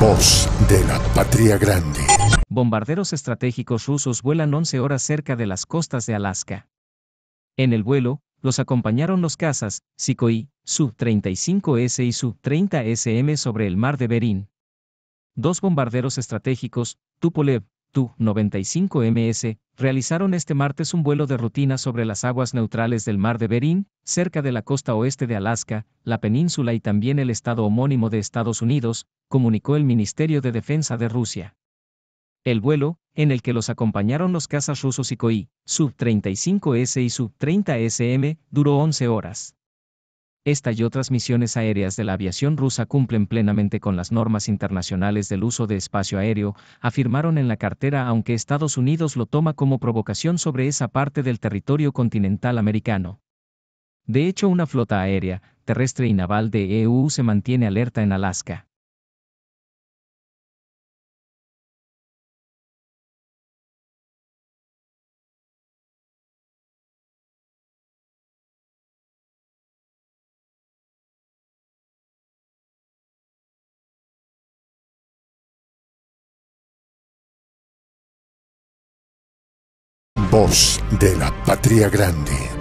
Voz de la patria grande. Bombarderos estratégicos rusos vuelan 11 horas cerca de las costas de Alaska. En el vuelo, los acompañaron los cazas Sikoi, Su-35S y Su-30SM sobre el mar de Berín. Dos bombarderos estratégicos, Tupolev tu-95MS, realizaron este martes un vuelo de rutina sobre las aguas neutrales del mar de Berín, cerca de la costa oeste de Alaska, la península y también el estado homónimo de Estados Unidos, comunicó el Ministerio de Defensa de Rusia. El vuelo, en el que los acompañaron los cazas rusos ICOI, su 35 s y su 30 sm duró 11 horas. Esta y otras misiones aéreas de la aviación rusa cumplen plenamente con las normas internacionales del uso de espacio aéreo, afirmaron en la cartera aunque Estados Unidos lo toma como provocación sobre esa parte del territorio continental americano. De hecho, una flota aérea, terrestre y naval de EU se mantiene alerta en Alaska. voz de la patria grande.